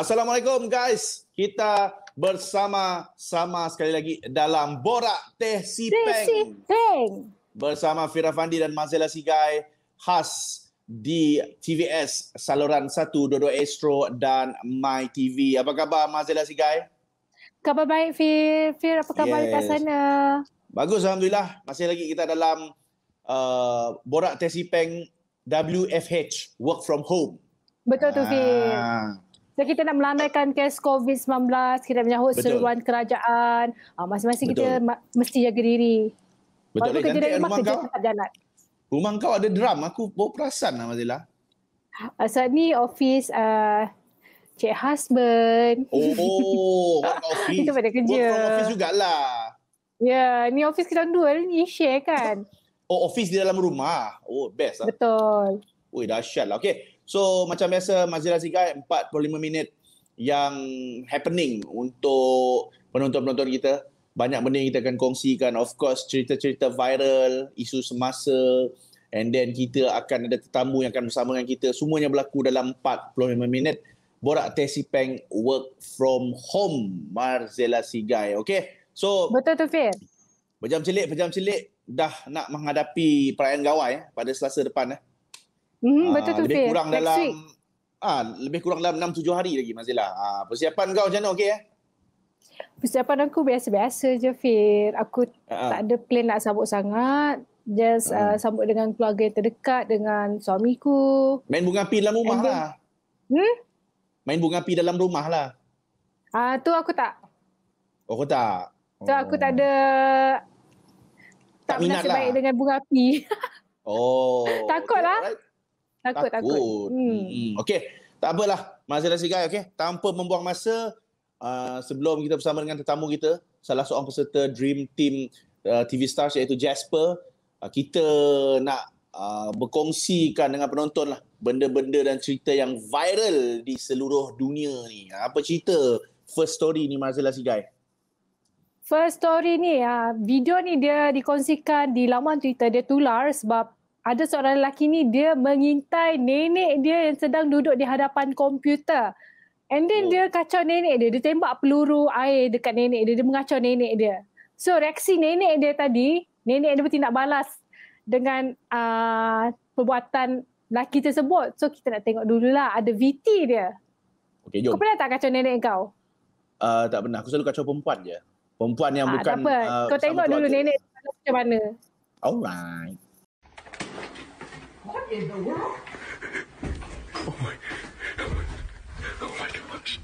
Assalamualaikum guys. Kita bersama-sama sekali lagi dalam Borak Teh Si Peng. Teh Si Bersama Fira Fandi dan Mazela Sigai khas di TVS saluran 1 Dodo Astro dan My TV. Apa khabar Mazela Sigai? Khabar baik Fir. Fir apa khabar yes. kat sana? Bagus alhamdulillah. Masih lagi kita dalam uh, Borak Teh Si Peng WFH Work From Home. Betul tu Fir. Ah. So kita nak melandaikan kes COVID-19, kita menyahut seruan kerajaan. Uh, masing-masing kita ma- mesti jaga diri. Betul. Kalau eh, kerja dari rumah, kerja tetap jalan. Rumah kau ada drum. Aku bawa perasan lah, Mazila. Uh, ah, saat ni, ofis uh, Cik Husband. Oh, oh ofis. Itu pada kerja. Work from jugalah. Ya, yeah, ni office kita dua. Ni share kan. oh, office di dalam rumah. Oh, best lah. Betul. Ui, dahsyat lah. Okay. So, macam biasa, Mazira Zikai, 45 minit yang happening untuk penonton-penonton kita. Banyak benda yang kita akan kongsikan. Of course, cerita-cerita viral, isu semasa. And then kita akan ada tetamu yang akan bersama dengan kita. Semuanya berlaku dalam 45 minit. Borak Tesi Peng work from home Marzela Sigai. Okay? So, Betul tu Fir. Berjam celik, berjam celik. Dah nak menghadapi perayaan gawai eh, pada selasa depan. Eh. Mm-hmm, betul tu Fir. kurang dalam ah lebih kurang dalam 6 7 hari lagi Mazila. Uh, ah, persiapan kau macam mana okey eh? Persiapan aku biasa-biasa je Fir. Aku uh-huh. tak ada plan nak sambut sangat. Just uh, uh sambut dengan keluarga yang terdekat dengan suamiku. Main bunga api dalam rumah lah. Hmm? Main bunga api dalam rumah lah. Ah uh, tu aku tak. Oh aku tak. Tu aku tak ada tak, tak minat lah. baik dengan bunga api. oh. Takutlah. Alright takut takut. Hmm. hmm. Okey, tak apalah. Masa dah sikai okey. Tanpa membuang masa uh, sebelum kita bersama dengan tetamu kita, salah seorang peserta Dream Team uh, TV Stars iaitu Jasper, uh, kita nak uh, berkongsikan dengan penonton lah benda-benda dan cerita yang viral di seluruh dunia ni. Apa cerita first story ni Mazila Sigai? First story ni, uh, video ni dia dikongsikan di laman Twitter. Dia tular sebab ada seorang lelaki ni dia mengintai nenek dia yang sedang duduk di hadapan komputer. And then oh. dia kacau nenek dia. Dia tembak peluru air dekat nenek dia. Dia mengacau nenek dia. So reaksi nenek dia tadi, nenek dia bertindak balas dengan uh, perbuatan lelaki tersebut. So kita nak tengok dulu lah ada VT dia. Okay, jom. Kau pernah tak kacau nenek kau? Uh, tak pernah. Aku selalu kacau perempuan je. Perempuan yang ha, bukan... Tak apa. Uh, kau tengok dulu aja. nenek macam mana. Alright in the world? Oh my. Oh my gosh.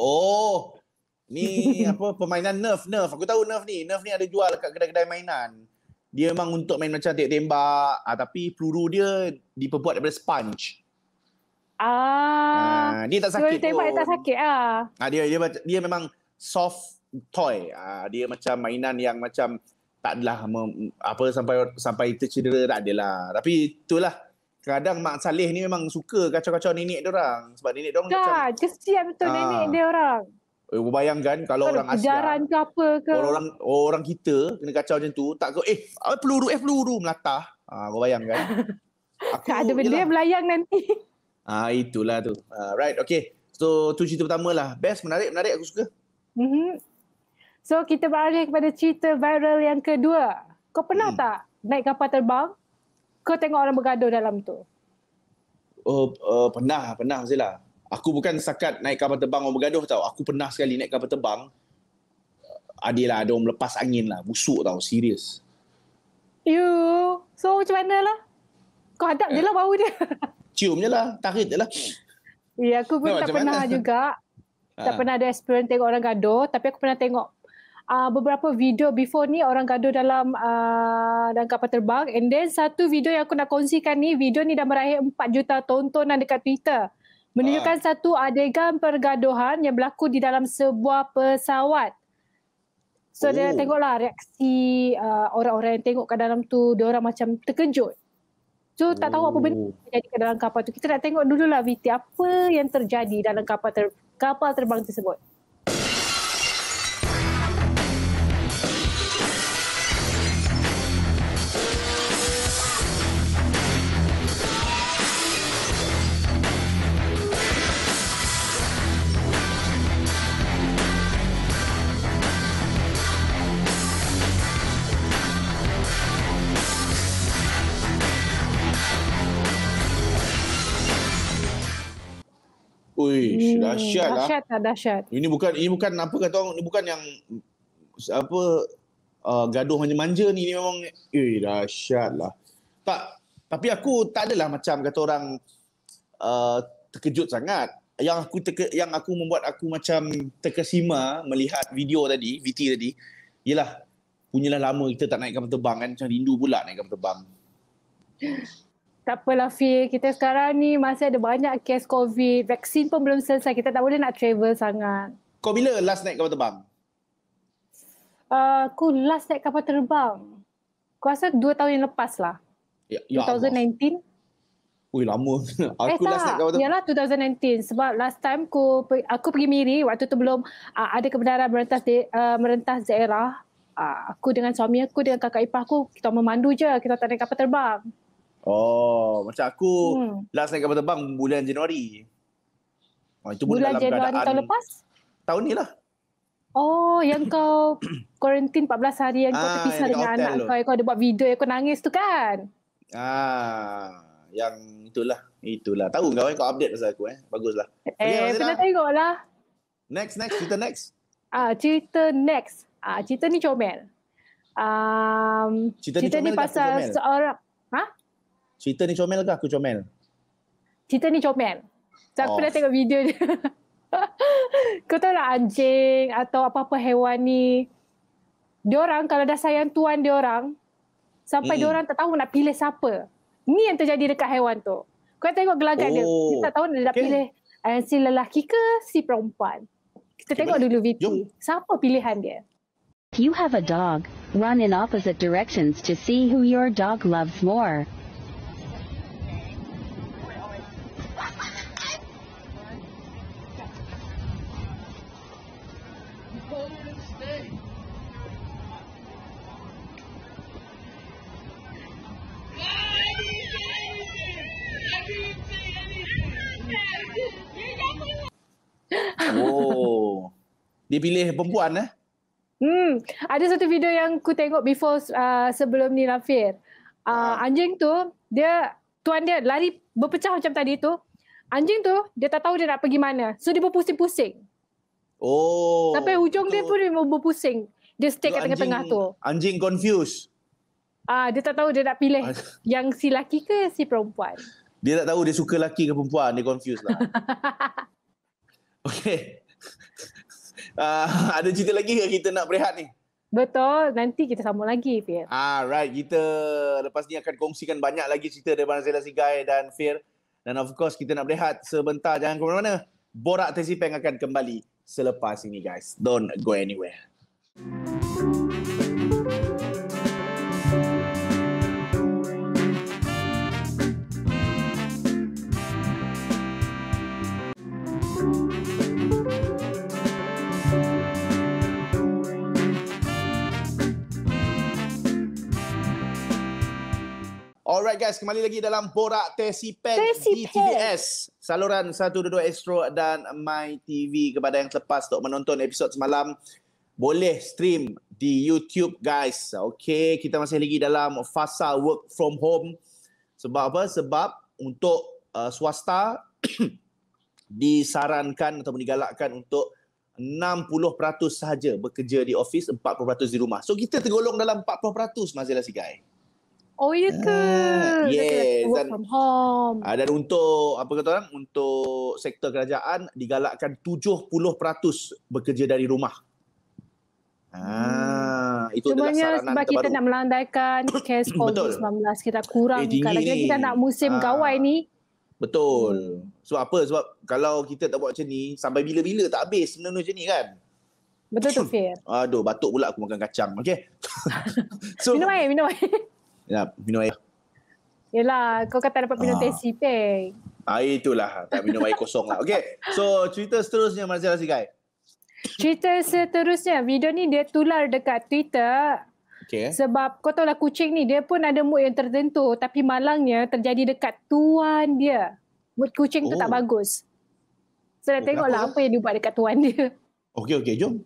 Oh. Ni apa permainan nerf nerf. Aku tahu nerf ni. Nerf ni ada jual kat kedai-kedai mainan. Dia memang untuk main macam tembak-tembak ah, tapi peluru dia diperbuat daripada sponge. Ah, ah dia tak sakit. Kalau tembak dia tak sakit ah. ah dia dia dia memang soft toy. Ah, dia macam mainan yang macam tak adalah apa sampai sampai tercedera tak adalah. Tapi itulah kadang Mak Saleh ni memang suka kacau-kacau nenek dia orang sebab nenek dia orang macam kesian betul aa, ah. nenek dia orang. Eh, bayangkan kalau, orang Asia. ke apa ke? Kalau orang orang kita kena kacau macam tu, tak kau eh peluru eh peluru melatah. Ah, kau bayangkan. Aku, tak ada benda yang melayang nanti. Ah, itulah tu. Ah, right okay. So, tu cerita pertama lah. Best, menarik, menarik. Aku suka. mm So kita beralih kepada cerita viral yang kedua. Kau pernah hmm. tak naik kapal terbang? Kau tengok orang bergaduh dalam tu? Oh, uh, pernah, pernah Zila. Aku bukan sekat naik kapal terbang orang bergaduh tau. Aku pernah sekali naik kapal terbang. Uh, Adilah ada orang melepas angin lah. Busuk tau, serius. You. So macam mana lah? Kau hadap je lah eh. bau dia. Cium je lah, tarik je lah. Ya, aku pun tak pernah juga. Tak ah. pernah ada experience tengok orang gaduh. Tapi aku pernah tengok uh, beberapa video before ni orang gaduh dalam uh, dalam kapal terbang and then satu video yang aku nak kongsikan ni video ni dah meraih 4 juta tontonan dekat Twitter menunjukkan ha. satu adegan pergaduhan yang berlaku di dalam sebuah pesawat so oh. tengoklah reaksi uh, orang-orang yang tengok kat dalam tu dia orang macam terkejut So tak tahu apa benda oh. yang terjadi dalam kapal tu. Kita nak tengok dululah VT apa yang terjadi dalam kapal ter- kapal terbang tersebut. Uish, hmm. dahsyat lah. Dahsyat tak dahsyat. Ini bukan, ini bukan apa kata orang, ini bukan yang apa uh, gaduh manja-manja ni. Ini memang, eh dahsyat lah. Tak, tapi aku tak adalah macam kata orang uh, terkejut sangat. Yang aku teke, yang aku membuat aku macam terkesima melihat video tadi, VT tadi, ialah punyalah lama kita tak naik kapal terbang kan. Macam rindu pula naik kapal terbang tak apalah Fik. Kita sekarang ni masih ada banyak kes COVID. Vaksin pun belum selesai. Kita tak boleh nak travel sangat. Kau bila last naik kapal terbang? Uh, aku last naik kapal terbang. Aku rasa dua tahun yang lepas lah. Ya, ya 2019. Allah. Ui lama. Eh, aku eh, last tak. naik kapal 2019. Sebab last time aku, aku pergi Miri. Waktu tu belum uh, ada kebenaran merentas, de, uh, merentas daerah. Uh, aku dengan suami aku, dengan kakak ipar aku. Kita memandu je. Kita tak naik kapal terbang. Oh, macam aku hmm. last naik kapal terbang bulan Januari. Oh, itu bulan dalam Januari keadaan tahun lepas? Tahun ni lah. Oh, yang kau kuarantin 14 hari yang kau ah, terpisah yang dengan anak lho. kau. Yang kau ada buat video yang kau nangis tu kan? Ah, yang itulah. Itulah. Tahu kau kan kau update pasal aku eh. Baguslah. Eh, okay, pernah tengok lah. Next, next. Cerita next. Ah, cerita next. Ah, cerita ni comel. Um, cerita, ni, comel ni pasal seorang Cerita ni comel ke aku comel? Cerita ni comel. Saya oh. pernah tengok video dia. Kau tahu lah anjing atau apa-apa hewan ni. Orang kalau dah sayang tuan orang, sampai hmm. diorang tak tahu nak pilih siapa. Ni yang terjadi dekat hewan tu. Kau tengok gelagat oh. dia. Dia tak tahu nak okay. pilih eh, si lelaki ke si perempuan. Kita okay, tengok baik. dulu video. Siapa pilihan dia? you have a dog, run in opposite directions to see who your dog loves more. dia pilih perempuan eh. Hmm, ada satu video yang ku tengok before uh, sebelum ni Rafir. Uh, uh. anjing tu dia tuan dia lari berpecah macam tadi tu. Anjing tu dia tak tahu dia nak pergi mana. So dia berpusing-pusing. Oh. Sampai hujung itu, dia pun berpusing. Dia stay kat tengah-tengah tu. Anjing confused. Ah uh, dia tak tahu dia nak pilih yang si laki ke si perempuan. Dia tak tahu dia suka laki ke perempuan, dia confused lah. Okey. Uh, ada cerita lagi ke kita nak berehat ni? Betul, nanti kita sambung lagi, Fir. Alright, ah, kita lepas ni akan kongsikan banyak lagi cerita daripada Zela Sigai dan Fir. Dan of course, kita nak berehat sebentar. Jangan ke mana-mana. Borak Tesipeng akan kembali selepas ini, guys. Don't go anywhere. Alright guys, kembali lagi dalam Borak Tesi Pen di TVS. Saluran 122 Astro dan My TV kepada yang terlepas untuk menonton episod semalam. Boleh stream di YouTube guys. Okay, kita masih lagi dalam fasa work from home. Sebab apa? Sebab untuk uh, swasta disarankan atau digalakkan untuk 60% sahaja bekerja di office, 40% di rumah. So kita tergolong dalam 40% Mazila Sigai. Guys. Oh ya ke? Uh, yes. Work from Uh, dan untuk apa kata orang? Untuk sektor kerajaan digalakkan 70% bekerja dari rumah. Ah, hmm. itu Cuma adalah saranan sebab kita nak melandaikan kes COVID-19 kita kurang eh, kalau kita nak musim ah. gawai ni. Betul. Hmm. Sebab apa? Sebab kalau kita tak buat macam ni, sampai bila-bila tak habis sebenarnya macam ni kan? Betul tu hmm. Fir. Aduh, batuk pula aku makan kacang. Okay. so, minum air, minum air. Ya, minum air. Yelah, kau kata dapat minum ah. teh si Air ah, itulah, tak minum air kosong lah. Okay, so cerita seterusnya Marzia Sikai. Cerita seterusnya, video ni dia tular dekat Twitter. Okay. Sebab kau tahu lah kucing ni dia pun ada mood yang tertentu tapi malangnya terjadi dekat tuan dia. Mood kucing oh. tu tak oh. bagus. So dah oh, tengoklah apa yang dia buat dekat tuan dia. Okay, okay, jom.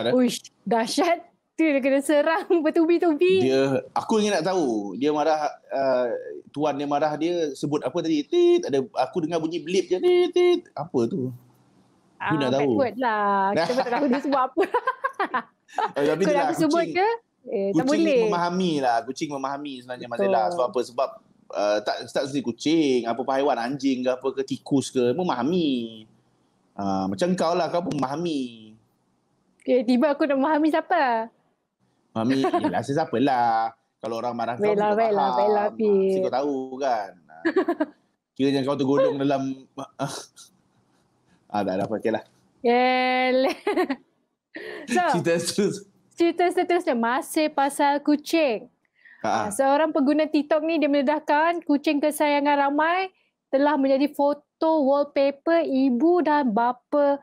dahsyat eh. Uish, dahsyat tu dia kena serang bertubi-tubi. Dia aku ingin nak tahu dia marah uh, tuan dia marah dia sebut apa tadi? Tit ada aku dengar bunyi blip je tit. tit. Apa tu? Aku ah, nak tahu. Backward lah. Kita tak tahu dia sebut apa. Eh, tapi Kalau dia aku lah, sebut ke? Eh, kucing tak boleh. Kucing memahami lah. Kucing memahami sebenarnya masalah Sebab apa? Sebab uh, tak start sendiri kucing. Apa-apa haiwan. Anjing ke apa ke. Tikus ke. Memahami. Uh, macam kau lah. Kau pun memahami. Okay, tiba aku nak memahami siapa Mami, lah. Memahami, yelah eh, saya siapa lah. Kalau orang marah kau, bela, bela, faham. Bela, ah, kau tahu kan. Ah. Kira yang kau tu godong dalam... ah, dah, dah, okey lah. Yeah. so, cerita seterusnya. Cerita seterusnya, masih pasal kucing. Ha-ha. Ah, seorang pengguna TikTok ni dia mendedahkan kucing kesayangan ramai telah menjadi foto wallpaper ibu dan bapa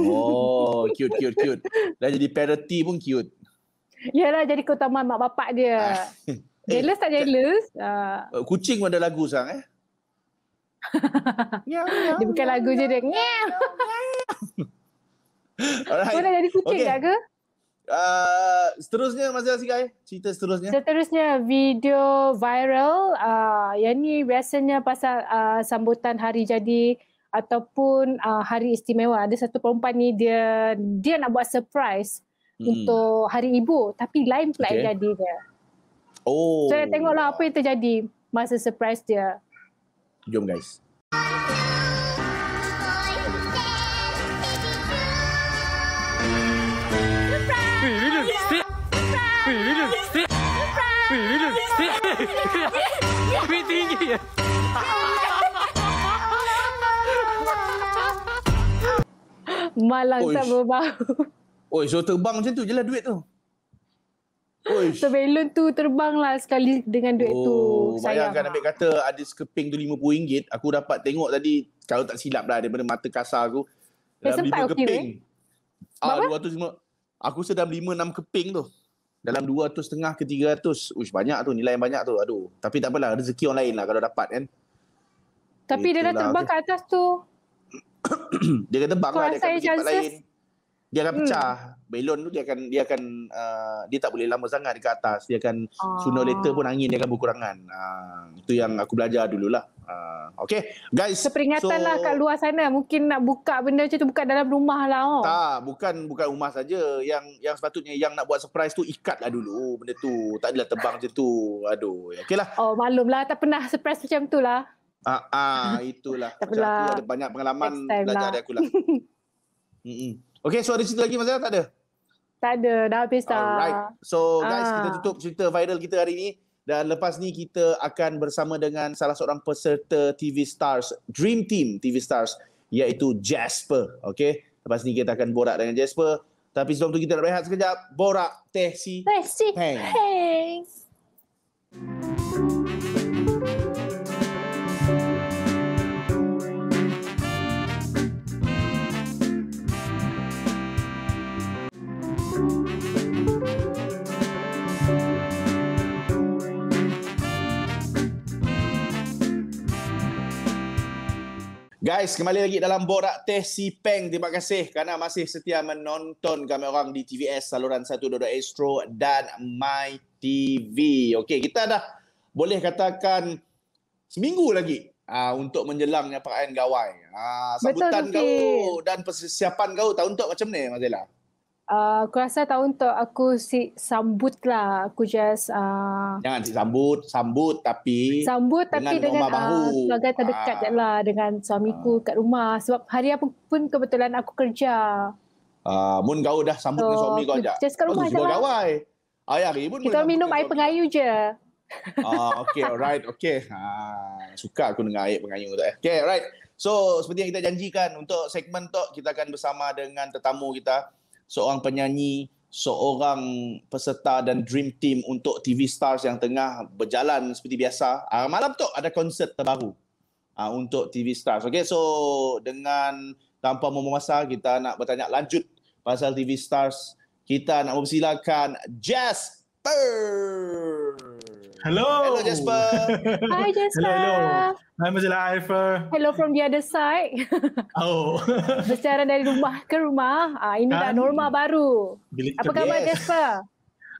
Oh, cute, cute, cute. Dah jadi parody pun cute. Yalah, jadi keutamaan mak bapak dia. Ah. jealous tak jealous? Ah. Uh. Kucing pun ada lagu sang eh. dia bukan lagu je dia. Kau dah jadi kucing okay. ke? Uh, seterusnya Mazlan Sikai cerita seterusnya seterusnya video viral uh, yang ni biasanya pasal uh, sambutan hari jadi ataupun uh, hari istimewa ada satu perempuan ni dia dia nak buat surprise hmm. untuk hari ibu tapi lain pula okay. yang jadi dia oh so tengoklah apa yang terjadi masa surprise dia jom guys Frivilligt! Frivilligt! Mitt inne Malang tak berbau. Oi, so oh, terbang macam tu je lah duit tu. Oi. So balon tu terbang lah sekali dengan duit oh, tu. Bayangkan Sayang ambil kata ada sekeping tu RM50. Aku dapat tengok tadi kalau tak silap lah daripada mata kasar aku. Dalam eh, sempat 5 okay, keping. Eh? Ah, 250. Aku sedang 5-6 keping tu dalam 250 ke 300 ush banyak tu nilai yang banyak tu aduh tapi tak apalah rezeki orang lain lah kalau dapat kan tapi Itulah, dia dah terbang okay. kat atas tu dia kata bang lah dia kat tempat lain dia akan hmm. pecah. Hmm. Belon tu dia akan dia akan uh, dia tak boleh lama sangat dekat atas. Dia akan oh. sooner later pun angin dia akan berkurangan. Uh, itu yang aku belajar dululah. Uh, okay. Guys. Seperingatan so, lah kat luar sana. Mungkin nak buka benda macam tu bukan dalam rumah lah. Oh. Tak. Bukan bukan rumah saja. Yang yang sepatutnya yang nak buat surprise tu ikat lah dulu benda tu. Tak adalah tebang macam tu. Aduh. Ya, okay lah. Oh malum lah. Tak pernah surprise macam tu lah. Ah, uh, uh, itulah. Tak pernah ada lah. banyak pengalaman belajar lah. dari aku lah. Okay, so ada cerita lagi Mazlan? Tak ada? Tak ada, dah habis dah. Alright. So guys, ah. kita tutup cerita viral kita hari ini. Dan lepas ni kita akan bersama dengan salah seorang peserta TV Stars, Dream Team TV Stars, iaitu Jasper. Okay, lepas ni kita akan borak dengan Jasper. Tapi sebelum tu kita nak rehat sekejap, borak teh si, teh si. Peng. Peng. Peng. Guys, kembali lagi dalam Borak Teh Si Peng. Terima kasih kerana masih setia menonton kami orang di TVS saluran 1 Dodo Astro dan My TV. Okey, kita dah boleh katakan seminggu lagi uh, untuk menjelang perayaan gawai. Uh, sambutan Betul, kau dan persiapan kau tahun untuk macam ni, Mazela? Ah, aku rasa tahun tu aku si sambut lah. Aku just... Uh, Jangan si sambut. Sambut tapi... Sambut tapi dengan, dengan rumah uh, keluarga terdekat uh, lah. Dengan suamiku uh, kat rumah. Sebab hari apa pun kebetulan aku kerja. Uh, mun kau dah sambut so, dengan suami kau aja. Just kat rumah je lah. Gawai. Ayah hari pun... Kita minum air pengayu je. uh, okay, alright, okay. Uh, suka aku dengar air pengayu tu. Eh. Okay, alright. So, seperti yang kita janjikan untuk segmen tu, kita akan bersama dengan tetamu kita seorang penyanyi, seorang peserta dan dream team untuk TV stars yang tengah berjalan seperti biasa. Uh, malam tu ada konsert terbaru uh, untuk TV stars. Okay, so dengan tanpa membuang masa kita nak bertanya lanjut pasal TV stars. Kita nak mempersilakan Jasper. Hello. Hello Jasper. Hi Jasper. Hello. hello. Hi Majalah Aifer. Hello from the other side. Oh. Bersiaran dari rumah ke rumah. Ah ini dah ah. norma baru. Bilik Apa khabar yes. Jasper?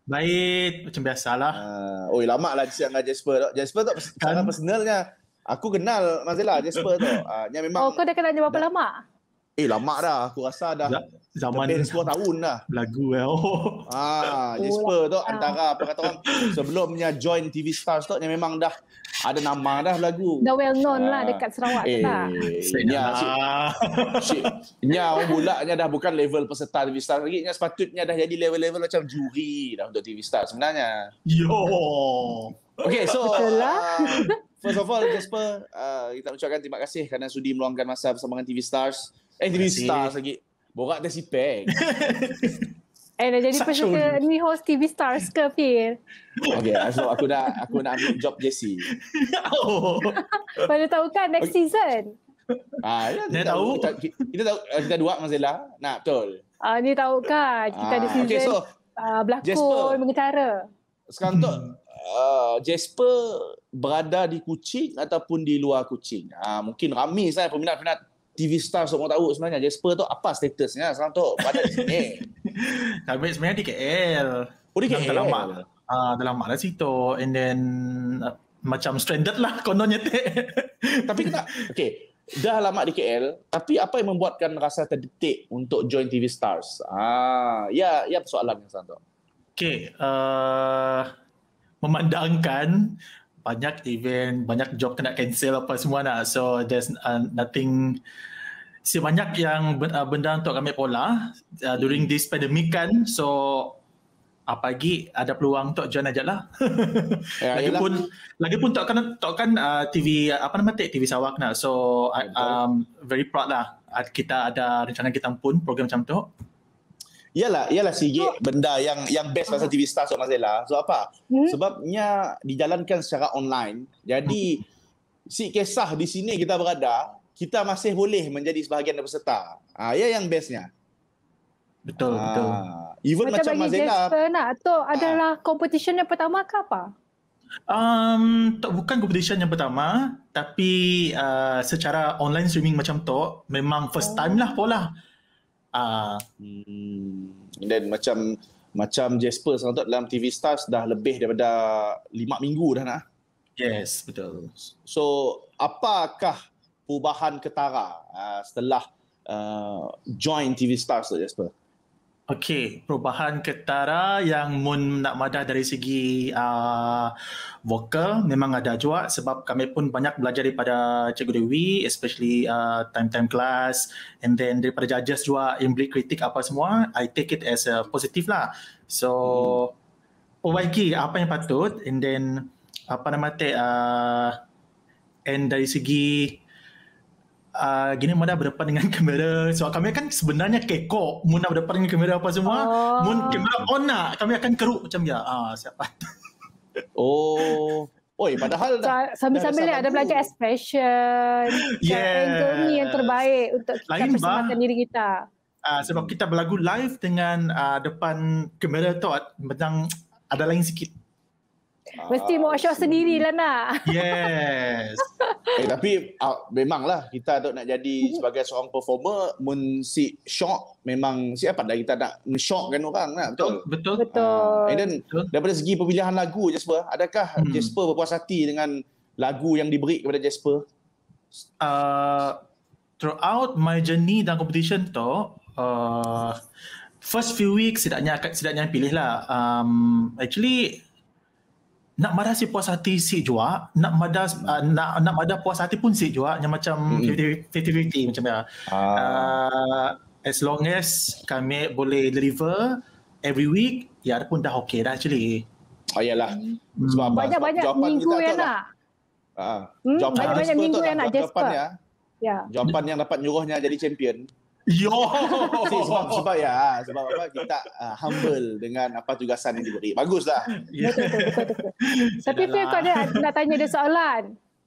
Baik, macam biasalah. Ah, uh, oi lama lah siang dengan Jasper. Jasper tak kan. personalnya. Aku kenal Majalah Jasper tu. Ah, uh, memang Oh, kau dah kenal dia berapa lama? Eh lama dah aku rasa dah zaman dah 10 tahun dah. Lagu eh. Oh. Ah, Jasper tu lah. antara apa kata orang sebelumnya join TV Stars tu yang memang dah ada nama dah lagu. Dah well known lah ah. lah dekat Sarawak eh, lah. Ya. Ya, mulanya dah bukan level peserta TV Stars lagi. Nya sepatutnya dah jadi level-level macam juri dah untuk TV Stars sebenarnya. Yo. Okay, so lah. uh, first of all, Jasper, uh, kita ucapkan terima kasih kerana sudi meluangkan masa bersama dengan TV Stars. Eh, Anthony Star lagi. Borak dah si Peng. Eh dah jadi peserta ni host TV Stars ke Fir? Okay so aku dah aku nak ambil job Jesse. Oh. Mana tahu kan next okay. season? Ah, ya, kita, tahu. Kita, tahu. kita, eh, kita dua Mazela. Nah betul. Ah, ni tahu kan kita ah, ada season okay, so, uh, ah, berlakon mengetara. Sekarang tu Uh, Jasper berada di kucing ataupun di luar kucing. Uh, ah, mungkin ramai saya peminat-peminat TV star semua tahu sebenarnya Jasper tu apa statusnya sekarang tu pada sini. Tapi sebenarnya di KL. Oh di KL. Dah lama. Lah. Ah uh, dah lama lah situ and then uh, macam stranded lah kononnya te. tapi kena Okay, Dah lama di KL tapi apa yang membuatkan rasa terdetik untuk join TV Stars? Ah ya ya persoalan yang sekarang Okay, uh, memandangkan banyak event, banyak job kena cancel apa semua nak, So there's uh, nothing sebanyak yang uh, benda untuk kami pola uh, during this pandemic kan so apa uh, lagi ada peluang untuk join ajalah ya, lagipun lagipun tak kan tak kan uh, TV apa nama tak TV Sawak nak so I, um, very proud lah kita ada rencana kita pun program macam tu Iyalah, iyalah sih oh. benda yang yang best pasal TV Star so masalah So apa? Hmm? Sebabnya dijalankan secara online. Jadi hmm. si kisah di sini kita berada, kita masih boleh menjadi sebahagian daripada peserta. Ha, ya yang bestnya. Betul, ha, betul. Even macam, macam Mazela. Nak, tu ah. adalah ha. competition yang pertama ke apa? Um, tak bukan competition yang pertama, tapi uh, secara online streaming macam tu memang first time lah oh. pola. Uh. Hmm. Dan macam macam Jasper sekarang tu dalam TV Stars dah lebih daripada lima minggu dah nak. Yes, betul. So, apakah perubahan ketara uh, setelah uh, join TV Star tu Jasper? Okey, perubahan ketara yang Moon nak madah dari segi uh, vokal memang ada juga sebab kami pun banyak belajar daripada Cikgu Dewi especially uh, time-time class and then daripada judges juga yang beli kritik apa semua I take it as a positif lah. So, perbaiki hmm. apa yang patut and then apa nama te, uh, and dari segi uh, gini mana berdepan dengan kamera so kami kan sebenarnya kekok muna berdepan dengan kamera apa semua oh. mun kamera on nak kami akan keruk macam ya ah siapa oh Oi, padahal dah, sambil-sambil dah ada belajar expression. Yeah. Angle ni yang terbaik untuk kita Lain persembahkan bah. diri kita. Uh, sebab kita berlagu live dengan uh, depan kamera tu, macam ada lain sikit. Mesti uh, Muasyah sendiri lah nak. Yes. eh, tapi uh, memanglah kita tu nak jadi mhm. sebagai seorang performer men si shock memang siapa dah kita nak kan orang lah. Betul. Betul. Uh, and then betul. daripada segi pemilihan lagu Jasper, adakah hmm. Jasper berpuas hati dengan lagu yang diberi kepada Jasper? Uh, throughout my journey dan competition tu, uh, first few weeks setidaknya setidaknya pilih lah. Um, actually nak madah si puas hati si juga nak madah uh, nak nak madah puas hati pun si jua yang macam mm-hmm. macam ya uh. uh, as long as kami boleh deliver every week ya pun dah okay dah actually oh iyalah hmm. sebab hmm. banyak banyak minggu yang nak ah banyak banyak minggu yang nak jawapan ya yeah. jawapan yang dapat nyuruhnya jadi champion Yo. So, sebab sebab ya sebab apa kita uh, humble dengan apa tugasan yang diberi. Baguslah. Yeah. Betul, betul, betul. Tapi Sudahlah. dia nak tanya dia soalan.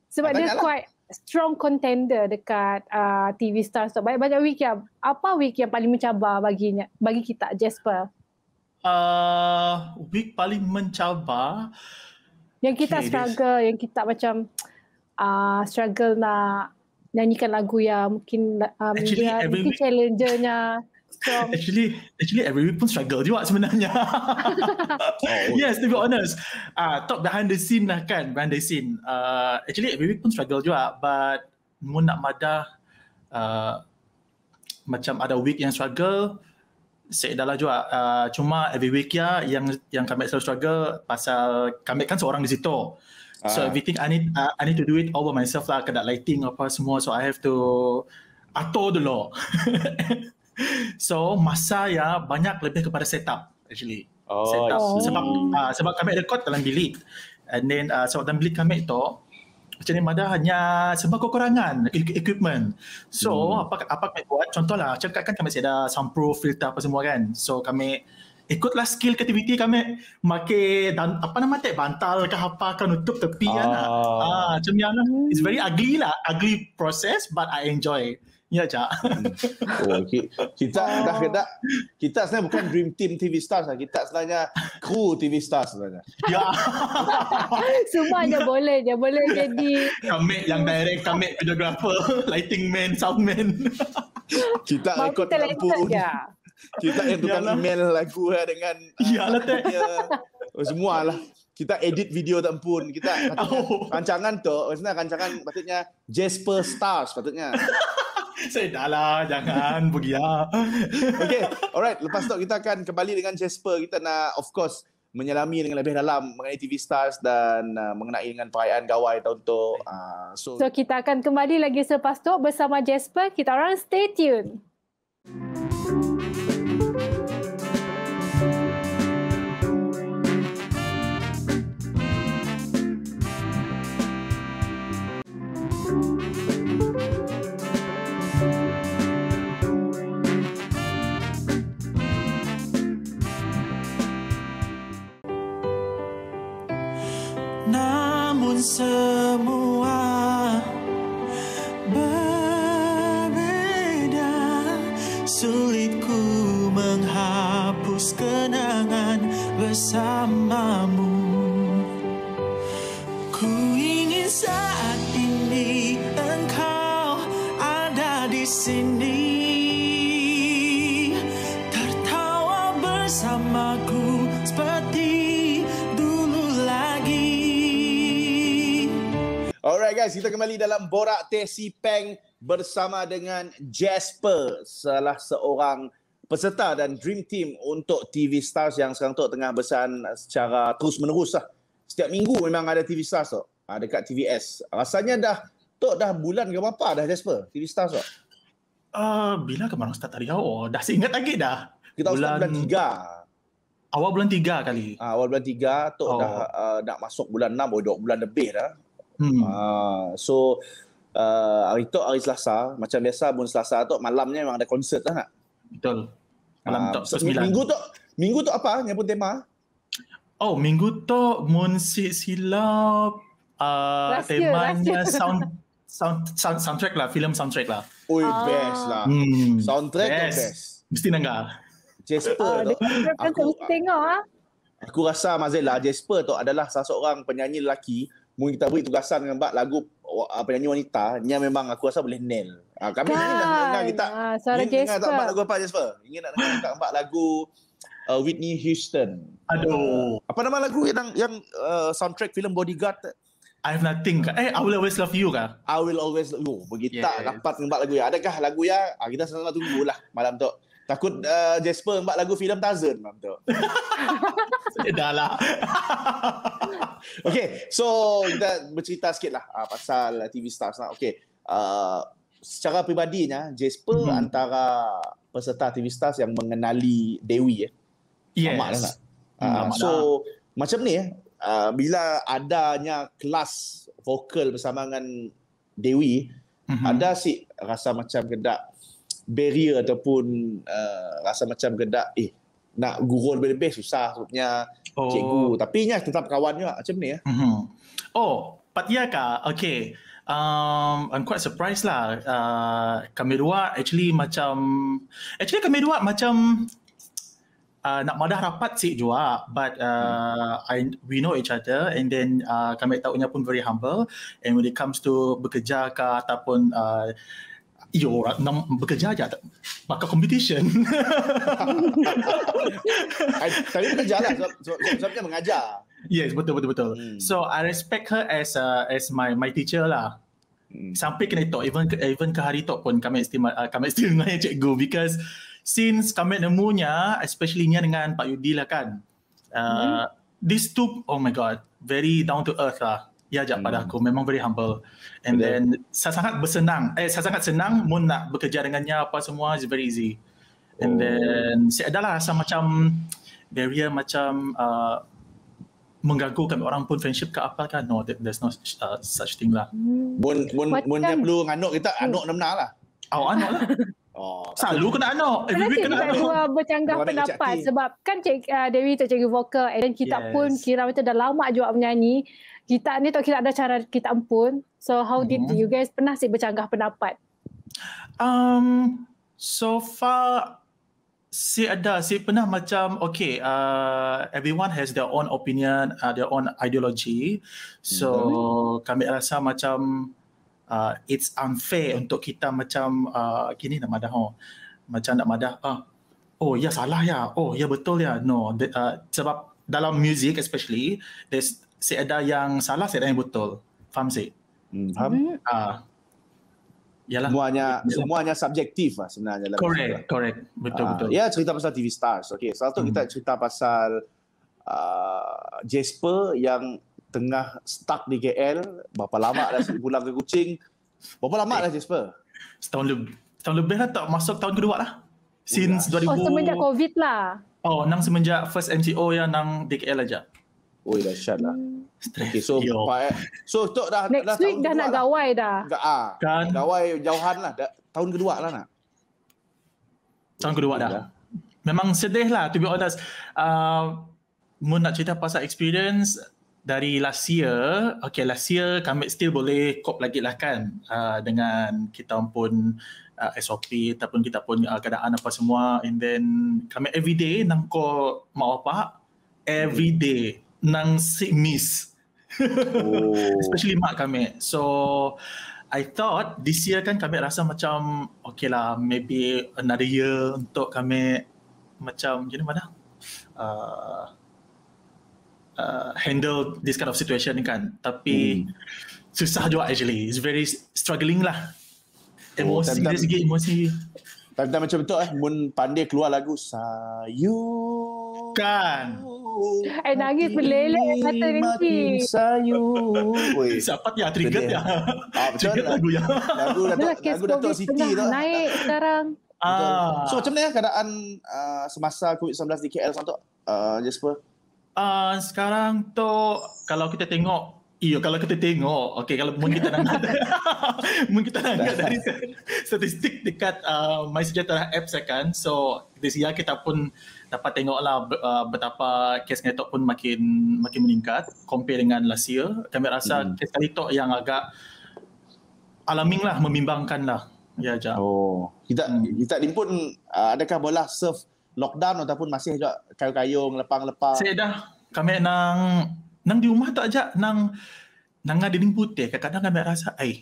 Sebab Tanyalah. dia quite strong contender dekat uh, ah, TV Star. So banyak-banyak week yang apa week yang paling mencabar baginya bagi kita Jasper? Uh, week paling mencabar yang kita okay, struggle, this... yang kita macam uh, struggle nak nyanyikan lagu ya mungkin um, actually, yang every... mungkin challengernya strong. actually, actually every week pun struggle juga sebenarnya. oh, yes, to be honest. Ah, uh, talk behind the scene lah kan, behind the scene. Uh, actually every week pun struggle juga, but mu nak mada uh, ah, macam ada week yang struggle. Saya adalah juga uh, cuma every week ya yang yang kami selalu struggle pasal kami kan seorang di situ. So uh, ah. everything I need uh, I need to do it all by myself lah. Kedat lighting apa semua. So I have to atur dulu. so masa ya banyak lebih kepada setup actually. Oh, setup. Oh. Sebab uh, sebab kami record dalam bilik. And then uh, sebab dalam bilik kami itu jadi mada hanya sebab kekurangan e-, equipment. So hmm. apa apa kami buat contohlah cakap kan kami ada soundproof filter apa semua kan. So kami ikutlah skill kreativiti kami make dan apa nama tak bantal ke apa kan nutup tepi kan? ah. Kan, ah macam yang it's very ugly lah ugly process but i enjoy Ya, Cak. Hmm. oh, okay. Kita dah kita, kita sebenarnya bukan Dream Team TV Stars lah. Kita sebenarnya kru TV Stars sebenarnya. Ya. Semua ada boleh je. Boleh jadi. Kami yang direct, kami videographer, lighting man, sound man. kita ikut lampu kita yang tukar Yalah. email lagu lah dengan ah, Yalah, uh, dia, oh, semua lah kita edit video tak pun kita oh. rancangan tu maksudnya rancangan patutnya Jasper Stars patutnya saya dah lah jangan pergi lah. okay alright lepas tu kita akan kembali dengan Jasper kita nak of course menyelami dengan lebih dalam mengenai TV Stars dan uh, mengenai dengan perayaan gawai tahun tu. Uh, ah, so, so kita akan kembali lagi selepas tu bersama Jasper. Kita orang stay tune. bersamaku seperti dulu lagi. Alright guys, kita kembali dalam Borak Tesi Peng bersama dengan Jasper, salah seorang peserta dan dream team untuk TV Stars yang sekarang tu tengah besar secara terus menerus lah. Setiap minggu memang ada TV Stars tu, ah, dekat TVS. Rasanya dah, tu dah bulan ke apa dah Jasper, TV Stars tu? Uh, ah, bila kemarin start tadi? Oh, dah seingat lagi dah. Kita bulan, start bulan tiga, Awal bulan tiga kali. Ah, awal bulan tiga tok oh. dah uh, nak masuk bulan enam, oh, 2 bulan lebih dah. Hmm. Uh, so uh, hari tu hari Selasa macam biasa bulan Selasa tu malamnya memang ada konsert lah nak. Betul. Malam uh, so, 9. Minggu tu minggu tu apa yang pun tema? Oh, minggu tu mun si silap uh, temanya sound sound soundtrack lah, filem soundtrack lah. oh. best lah. Hmm. Soundtrack best. best. Mesti nengah. Jasper ah, tu. Kan aku, aku, tengok, ah. aku rasa Mazel Jasper tu adalah salah seorang penyanyi lelaki. Mungkin kita beri tugasan dengan Mbak lagu ah, penyanyi wanita yang memang aku rasa boleh nail. Ha, kami kan. nyanyi dengan kita. Ha, suara ingin Dengar tak lagu apa Jasper? Ingin nak dengar tak Mbak lagu uh, Whitney Houston. Aduh. Apa nama lagu yang yang uh, soundtrack filem Bodyguard? I have nothing. Hmm. Eh, I will always love you kah? I will always love you. Begitu yes. dapat nampak lagu ya. Adakah lagu ya? kita sama tunggulah malam tu. Takut uh, Jasper buat lagu filem Tarzan macam tu. Sedahlah. okay, so kita bercerita sedikit lah uh, pasal TV Stars lah. Okay, uh, secara pribadinya Jasper mm-hmm. antara peserta TV Stars yang mengenali Dewi. Eh. Yes. Amat uh, so, dah. macam ni, uh, bila adanya kelas vokal bersama dengan Dewi, mm-hmm. ada sih rasa macam kedak barrier ataupun uh, rasa macam gedak eh nak gurul lebih-lebih susah sebabnya oh. cikgu tapi nya tetap kawan juga macam ni ya. Mm-hmm. Oh, Patia ka? Okay. Um, I'm quite surprised lah. Uh, kami dua actually macam actually kami dua macam uh, nak madah rapat sih juga but uh, I, we know each other and then uh, kami tahunya pun very humble and when it comes to bekerja ke ataupun uh, you're nam, bekerja aja maka competition saya bekerja lah sebab dia mengajar yes betul betul betul hmm. so i respect her as uh, as my my teacher lah hmm. sampai kena talk even even ke hari talk pun kami estima uh, kami still dengan cikgu because since kami nemunya especially nya dengan Pak Yudi lah kan uh, hmm. this two oh my god very down to earth lah ia ajak hmm. pada aku memang very humble and Betul. then saya sangat bersenang eh saya sangat senang mun nak bekerja dengannya apa semua is very easy and oh. then saya adalah rasa macam barrier macam uh, mengganggukan orang pun friendship ke apa kan no there's no uh, such thing lah bun bun bun dia perlu nganuk kita hmm. anuk nak lah awak oh, anuk lah Oh, Selalu kena anak. Every week kena anak. Kita bercanggah pendapat sebab kan Cik, uh, Dewi tak cikgu vokal and then kita yes. pun kira macam dah lama juga menyanyi kita ni tak kira ada cara kita ampun. So how hmm. did you guys pernah sih bercanggah pendapat? Um, so far si ada si pernah macam okay uh, everyone has their own opinion uh, their own ideology so hmm kami rasa macam uh, it's unfair untuk kita macam uh, kini nak madah oh. macam nak madah ah oh ya salah ya oh ya betul ya no uh, sebab dalam music especially there's si ada yang salah si ada yang betul faham si hmm, faham hmm. ah Yalah. Semuanya, semuanya subjektif lah sebenarnya. Correct, correct. Betul, uh, betul. Ya, yeah, cerita pasal TV Stars. Okay, satu hmm. kita cerita pasal uh, Jasper yang tengah stuck di KL. Berapa lama dah pulang ke Kuching. Berapa lama dah Jasper? Setahun lebih. Setahun lebih lah tak masuk tahun kedua lah. Since oh, 2000. Oh, semenjak COVID lah. Oh, nang semenjak first MCO ya, nang DKL aja. Oi dah syat lah. Stress. Okay, so, eh. so Tok dah... Next dah week dah nak lah. gawai dah. Ga, ah, kan. Gawai jauhan lah. Da, tahun kedua lah nak. Tahun kedua dah. Memang sedih lah to be honest. Uh, Mun nak cerita pasal experience, dari last year, okay last year kami still boleh cope lagi lah kan uh, dengan kita pun uh, SOP ataupun kita pun uh, keadaan apa semua and then kami everyday nak call mak bapak every day nang sickness. Oh. Especially mak kami. So I thought this year kan kami rasa macam okay lah maybe another year untuk kami macam gini mana uh, uh, handle this kind of situation kan. Tapi hmm. susah juga actually. It's very struggling lah. Oh, emosi, oh, dari segi emosi. Tentang macam betul eh, mun pandai keluar lagu, sayu. Kan. Eh nangis meleleh kata Rinci. Sayu. Oi, siapa yang trigger dia? Ah lah. lagu yang. Lagu Dato, lagu COVID Siti tu. Naik sekarang. Ah. So macam mana eh, keadaan uh, semasa COVID-19 di KL sama Uh, Jasper. Uh, ah, sekarang tu kalau kita tengok Iyo kalau kita tengok, okay kalau mungkin kita nak mungkin kita nak dari statistik dekat uh, ah, MySejahtera apps kan, so this year kita pun dapat tengoklah uh, betapa kes ngetok pun makin makin meningkat compare dengan last year. Kami rasa hmm. kes kali tok yang agak alaming lah membimbangkan lah. Ya, Jack. Oh, kita hmm. kita pun uh, adakah boleh surf lockdown ataupun masih juga kayu-kayu lepang-lepang. Saya dah kami nang nang di rumah tak aja nang nang ada dinding putih kadang-kadang kami rasa ai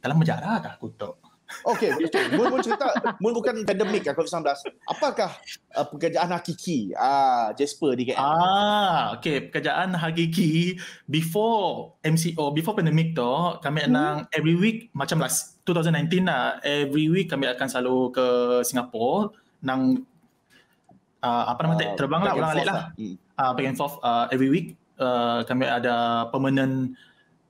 dalam penjara tak? kutuk. Okey, okay. Mun, mun cerita, Mun bukan pandemik kan lah, COVID-19. Apakah uh, pekerjaan hakiki uh, Jasper di KL? Ah, okay. Pekerjaan hakiki before MCO, before pandemik tu, kami hmm. enang every week macam last 2019 lah. Every week kami akan selalu ke Singapura nang uh, apa nama uh, terbang lah, ulang alik lah. lah. Hmm. Uh, every week. Uh, kami ada permanent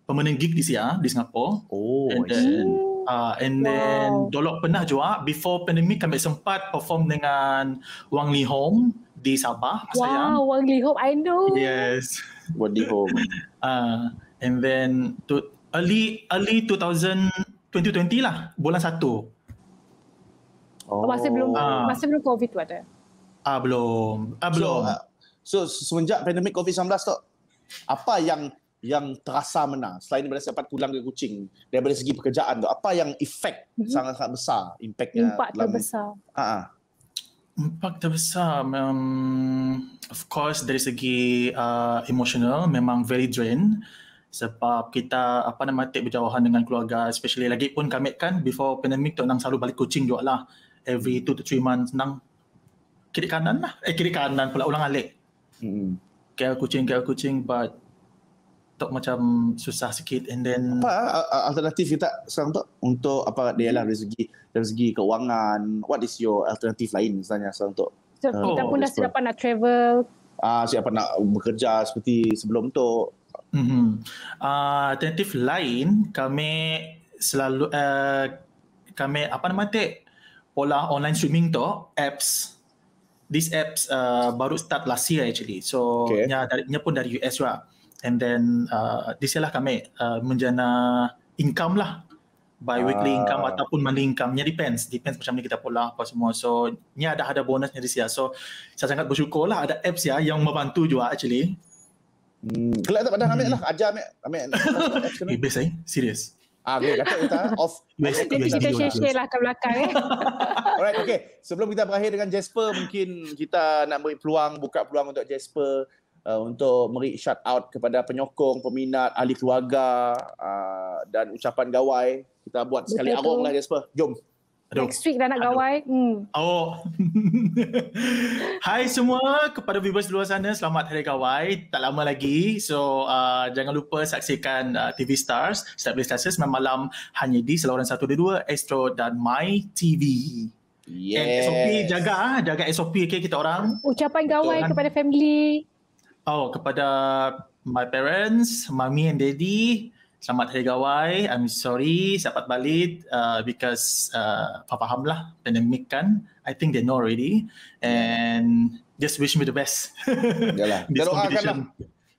permanent gig di sini di Singapura. Oh, and then, uh, and then wow. Dolok pernah juga before pandemic kami sempat perform dengan Wang Li Home di Sabah wow, sayang wow Wang Li Home I know yes Wang Li Home uh, and then to early early 2020 lah bulan satu. oh. masih belum uh, masih belum covid tu ada uh, belum uh, belum so, so semenjak pandemic covid 19 tu apa yang yang terasa menang selain daripada dapat pulang ke kucing daripada segi pekerjaan tu apa yang efek mm-hmm. sangat-sangat besar Impaknya. impak dalam... terbesar ha uh impak terbesar um, of course dari segi uh, emotional memang very drain sebab kita apa nama tak berjauhan dengan keluarga especially lagi pun kami kan before pandemic tu nang selalu balik kucing juga lah every 2 to 3 months nang kiri kanan lah eh kiri kanan pula ulang alik hmm kucing kucing but tak macam susah sikit and then apa alternatif kita sekarang tu untuk apa dia lah rezeki segi dari segi kewangan what is your alternative lain misalnya sekarang tu uh, kita pun dah siapa nak travel ah siapa nak bekerja seperti sebelum tu mm-hmm. ah, alternatif lain kami selalu eh, kami apa nama tu pola online streaming tu apps These apps eh, baru start last year actually so okay. nya, nya pun dari US lah and then uh, di sialah kami uh, menjana income lah by weekly uh, ah. income ataupun monthly income nya depends depends macam ni kita pula apa semua so ni ada ada bonusnya di sia lah. so saya sangat bersyukur lah ada apps ya yang membantu juga actually hmm. kelak tak pada hmm. ambil lah ajar ambil ambil apps eh, eh? serius Ah, okay. kata kita off. Yes, kita share-share lah ke belakang. Eh. Alright, okay. Sebelum kita berakhir dengan Jasper, mungkin kita nak beri peluang, buka peluang untuk Jasper Uh, untuk meri shout out kepada penyokong, peminat, ahli keluarga uh, dan ucapan gawai. Kita buat Betul sekali arung lah Jasper. Jom. Aduh. Next week dah nak gawai. Hmm. Oh. Hai semua kepada viewers luar sana. Selamat Hari Gawai. Tak lama lagi. So uh, jangan lupa saksikan uh, TV Stars. Setiap Bila Stars malam hanya di Seluruhan satu dan dua Astro dan My TV. Yes. And SOP jaga. Ah, jaga SOP okay, kita orang. Ucapan gawai Betul. kepada family. Oh, kepada my parents, mommy and daddy, selamat hari gawai. I'm sorry, sempat balik uh, because uh, papa hamlah pandemik kan. I think they know already and just wish me the best. Yalah. Doakan. doakanlah.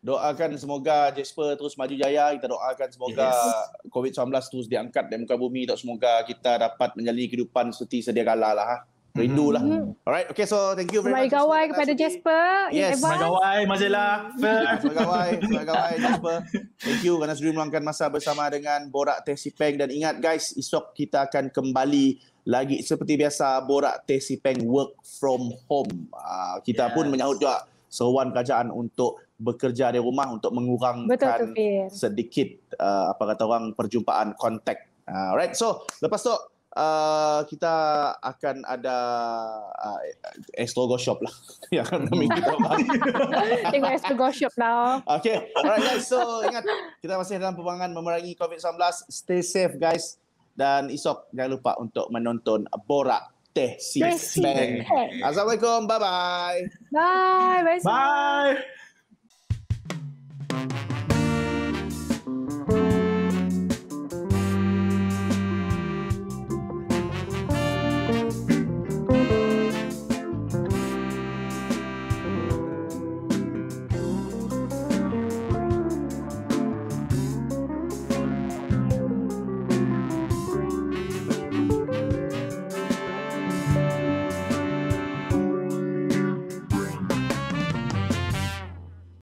Doakan semoga Jasper terus maju jaya. Kita doakan semoga yes. COVID-19 terus diangkat dari muka bumi. Dan semoga kita dapat menjalani kehidupan seperti sedia kala lah. Ha. Rindulah. Mm-hmm. Alright, okay so thank you very Mari much. Mari gawai kepada Sini. Jasper. Yes. Mari gawai, Mazela. Mari gawai, Mari gawai Jasper. Thank you kerana sudah meluangkan masa bersama dengan Borak Teh Sipeng. Dan ingat guys, esok kita akan kembali lagi seperti biasa Borak Teh Sipeng work from home. Ah, kita yes. pun menyahut juga sewan kerajaan untuk bekerja di rumah untuk mengurangkan Betul, sedikit ah, apa kata orang perjumpaan kontak. Ah, alright, so lepas tu Uh, kita akan ada uh, eh, logo Shop lah yang akan kami kita hmm. tengok logo Shop now lah. okay alright guys so ingat kita masih dalam pembangunan memerangi COVID-19 stay safe guys dan esok jangan lupa untuk menonton Borak Teh Sis Si Assalamualaikum bye-bye bye bye bye